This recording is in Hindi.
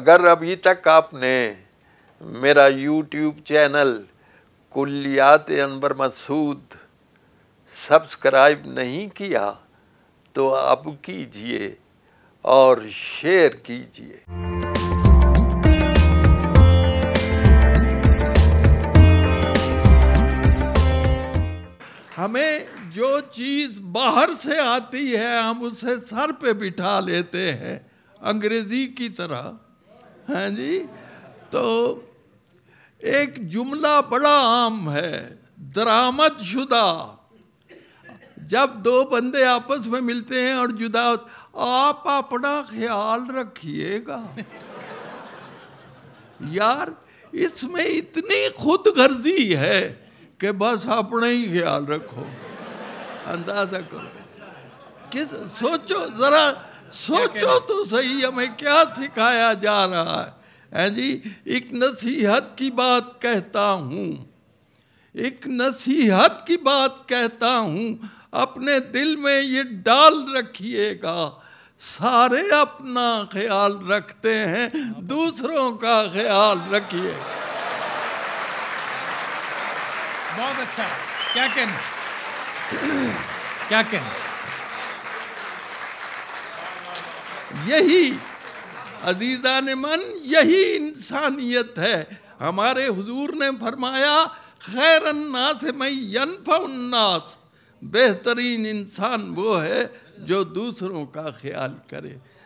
अगर अभी तक आपने मेरा YouTube channel Kulliyat Anbar Masood subscribe नहीं किया तो अब कीजिए और शेयर कीजिए हमें जो चीज़ बाहर से आती है हम उसे सर पे बिठा लेते हैं अंग्रेज़ी की तरह हैं हाँ जी तो एक जुमला बड़ा आम है दरामद शुदा जब दो बंदे आपस में मिलते हैं और जुदा आप अपना ख्याल रखिएगा यार इसमें इतनी खुद गर्जी है कि बस अपना ही ख्याल रखो अंदाजा करो किस सोचो जरा सोचो तो सही हमें क्या सिखाया जा रहा है जी एक नसीहत की बात कहता हूँ एक नसीहत की बात कहता हूँ अपने दिल में ये डाल रखिएगा सारे अपना ख्याल रखते हैं दूसरों का ख्याल रखिए बहुत अच्छा क्या कहना क्या कहना यही अजीजा ने मन यही इंसानियत है हमारे हुजूर ने फरमाया खैर अन्नास बेहतरीन इंसान वो है जो दूसरों का ख्याल करे